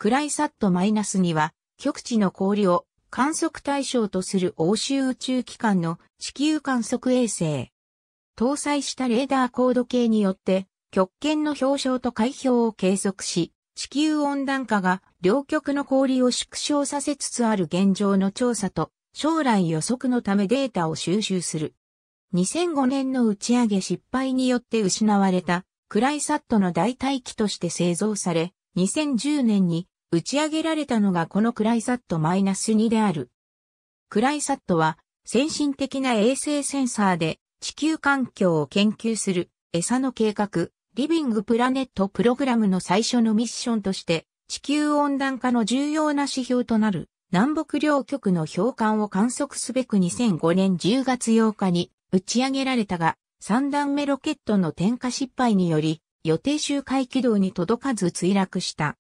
クライサットマイナスには、極地の氷を観測対象とする欧州宇宙機関の地球観測衛星。搭載したレーダーコード計によって、極圏の氷床と海氷を計測し、地球温暖化が両極の氷を縮小させつつある現状の調査と、将来予測のためデータを収集する。2005年の打ち上げ失敗によって失われたクライサットの代替機として製造され、2010年に打ち上げられたのがこのクライサット -2 である。クライサットは先進的な衛星センサーで地球環境を研究する餌の計画、リビングプラネットプログラムの最初のミッションとして地球温暖化の重要な指標となる南北両極の氷管を観測すべく2005年10月8日に打ち上げられたが3段目ロケットの点火失敗により予定周回軌道に届かず墜落した。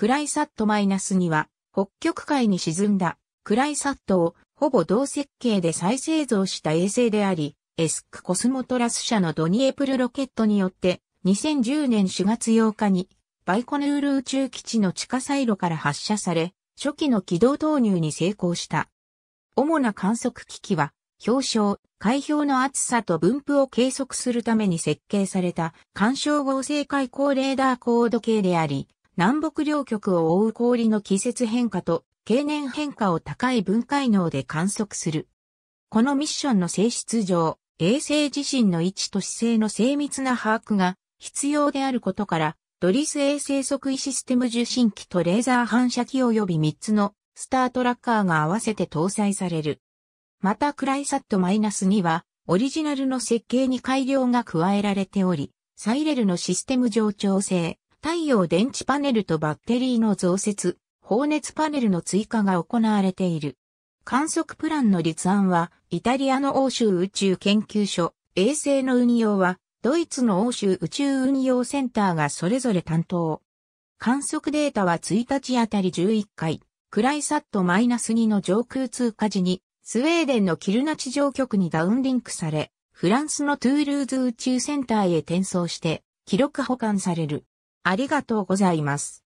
クライサットマイナスには、北極海に沈んだクライサットをほぼ同設計で再製造した衛星であり、エスクコスモトラス社のドニエプルロケットによって2010年4月8日にバイコヌール宇宙基地の地下サイロから発射され、初期の軌道投入に成功した。主な観測機器は、氷床、海氷の厚さと分布を計測するために設計された、干渉合成海溝レーダー高度計であり、南北両極を覆う氷の季節変化と経年変化を高い分解能で観測する。このミッションの性質上、衛星自身の位置と姿勢の精密な把握が必要であることから、ドリス衛星測位システム受信機とレーザー反射機及び3つのスタートラッカーが合わせて搭載される。またクライサット -2 はオリジナルの設計に改良が加えられており、サイレルのシステム上調整、太陽電池パネルとバッテリーの増設、放熱パネルの追加が行われている。観測プランの立案は、イタリアの欧州宇宙研究所、衛星の運用は、ドイツの欧州宇宙運用センターがそれぞれ担当。観測データは1日あたり11回、クライサット -2 の上空通過時に、スウェーデンのキルナ地上局にダウンリンクされ、フランスのトゥールーズ宇宙センターへ転送して、記録保管される。ありがとうございます。